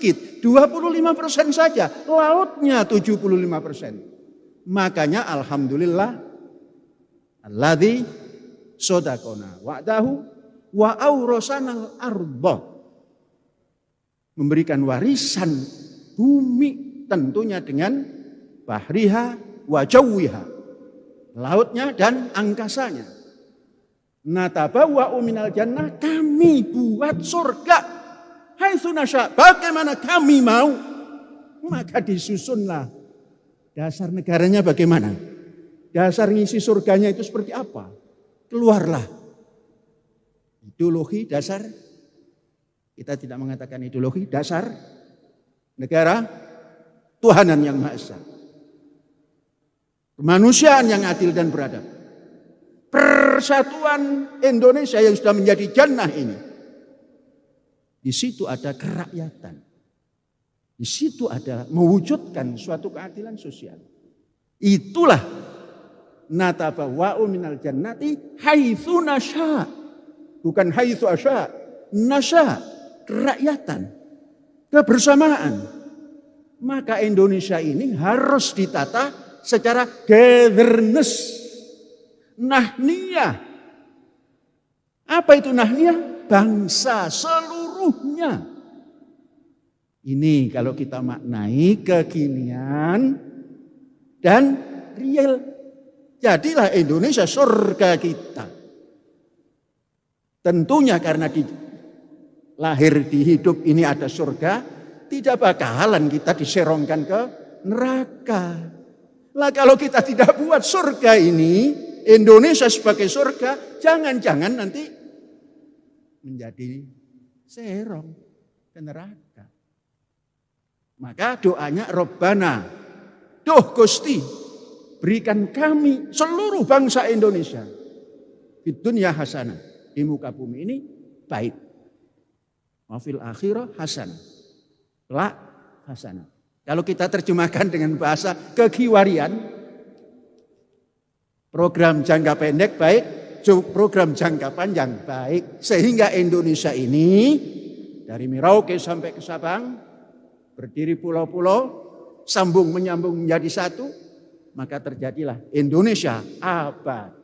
sedikit, 25% saja, lautnya 75%. persen, Makanya alhamdulillah Alladhi sodakona wa'dahu wa aurosana arba memberikan warisan bumi tentunya dengan bahriha wa jawiha lautnya dan angkasanya Natabawa uminal jannah kami buat surga sunasya, bagaimana kami mau, maka disusunlah dasar negaranya bagaimana. Dasar ngisi surganya itu seperti apa? Keluarlah. Ideologi dasar kita tidak mengatakan ideologi dasar negara Tuhanan yang Maha Esa. Kemanusiaan yang adil dan beradab. Persatuan Indonesia yang sudah menjadi jannah ini di situ ada kerakyatan. Di situ ada mewujudkan suatu keadilan sosial. Itulah natabawa'u minal jannati haitsu nasya. Bukan haitsu asya, nasya, kerakyatan, kebersamaan. Maka Indonesia ini harus ditata secara gatherness, nahniyah. Apa itu nahniyah? Bangsa seluruh seluruhnya. Ini kalau kita maknai kekinian dan real. Jadilah Indonesia surga kita. Tentunya karena di lahir di hidup ini ada surga, tidak bakalan kita diserongkan ke neraka. Lah kalau kita tidak buat surga ini, Indonesia sebagai surga, jangan-jangan nanti menjadi serong ke neraka. Maka doanya Robbana, doh Gusti, berikan kami seluruh bangsa Indonesia di dunia hasanah di muka bumi ini baik. Mafil akhirah hasanah. La hasanah. Kalau kita terjemahkan dengan bahasa kekiwarian, program jangka pendek baik, program jangka panjang baik sehingga Indonesia ini dari Merauke sampai ke Sabang berdiri pulau-pulau sambung menyambung menjadi satu maka terjadilah Indonesia abad